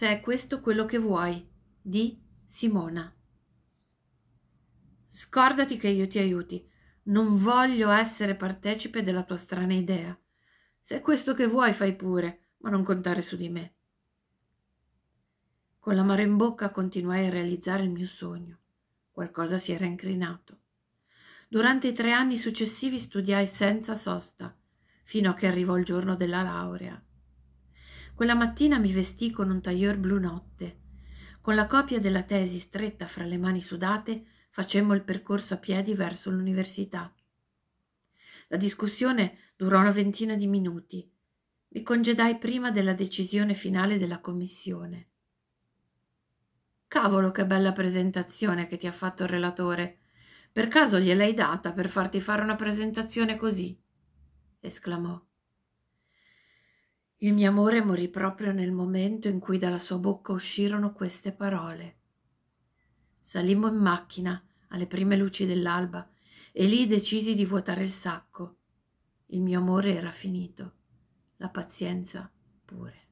se è questo quello che vuoi, di Simona. Scordati che io ti aiuti. Non voglio essere partecipe della tua strana idea. Se è questo che vuoi, fai pure, ma non contare su di me. Con l'amaro in bocca continuai a realizzare il mio sogno. Qualcosa si era incrinato. Durante i tre anni successivi studiai senza sosta, fino a che arrivò il giorno della laurea. Quella mattina mi vestì con un taglior blu notte. Con la copia della tesi stretta fra le mani sudate, facemmo il percorso a piedi verso l'università. La discussione durò una ventina di minuti. Mi congedai prima della decisione finale della commissione. Cavolo, che bella presentazione che ti ha fatto il relatore. Per caso gliel'hai data per farti fare una presentazione così? esclamò. Il mio amore morì proprio nel momento in cui dalla sua bocca uscirono queste parole. Salimmo in macchina alle prime luci dell'alba e lì decisi di vuotare il sacco. Il mio amore era finito, la pazienza pure.